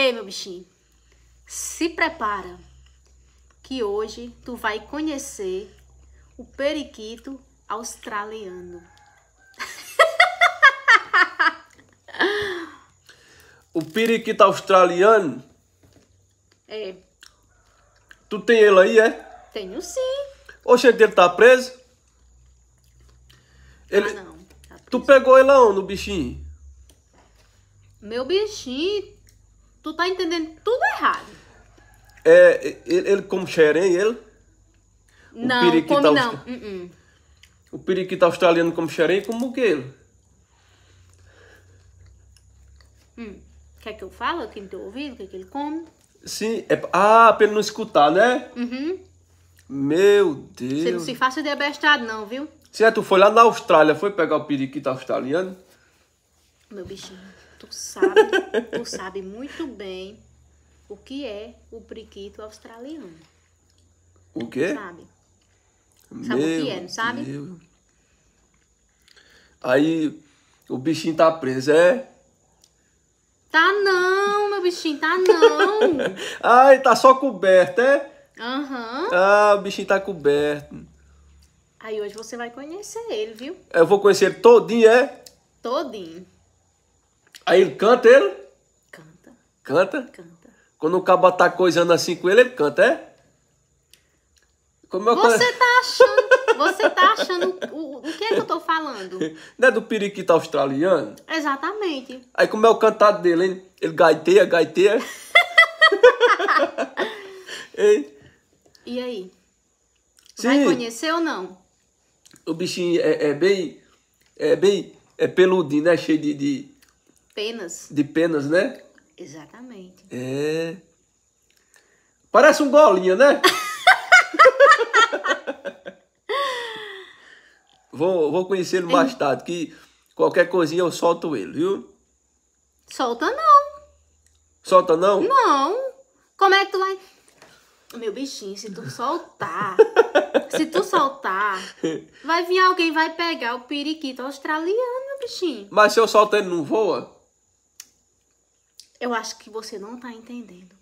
Ei, meu bichinho, se prepara que hoje tu vai conhecer o periquito australiano. o periquito australiano? É. Tu tem ele aí, é? Tenho sim. Oxe, ele tá preso? Ah, ele... Ah, não. Tá preso. Tu pegou ele aonde, o bichinho? Meu bichinho Tu tá entendendo tudo errado. É, ele, ele como xerém, ele? Não, uh-uh. o come não. Aust... Uh -uh. O periquito australiano como xerém, como o que ele? Hum. Quer que eu fale aqui no teu tá ouvido, o que, é que ele come? Sim, é... ah, pra ele não escutar, né? Uhum. Meu Deus. Você não se faça de abestado não, viu? certo é, tu foi lá na Austrália, foi pegar o periquito australiano? Meu bichinho, tu sabe, tu sabe muito bem o que é o periquito australiano. O quê? Sabe? Sabe meu o que é, não sabe? Deus. Aí o bichinho tá preso, é? Tá não, meu bichinho, tá não. Ai, tá só coberto, é? Aham. Uhum. Ah, o bichinho tá coberto. Aí hoje você vai conhecer ele, viu? Eu vou conhecer ele todinho, é? Todinho. Aí ele canta, ele? Canta. Canta? Canta. Quando o cabo tá coisando assim com ele, ele canta, é? Como é você eu... tá achando, você tá achando o, o que é que eu tô falando? Não é do periquito australiano? Exatamente. Aí como é o cantado dele, hein? Ele gaiteia, gaiteia. Ei. E aí? Sim. Vai conhecer ou não? O bichinho é, é bem. É bem. É peludinho, né? Cheio de, de, penas. De penas, né? Exatamente. É. Parece um golinha, né? vou vou conhecer ele mais tarde, que qualquer coisinha eu solto ele, viu? Solta não. Solta não? Não. Como é que tu vai... Meu bichinho, se tu soltar, se tu soltar, vai vir alguém, vai pegar o periquito australiano, meu bichinho. Mas se eu soltar ele não voa? Eu acho que você não está entendendo.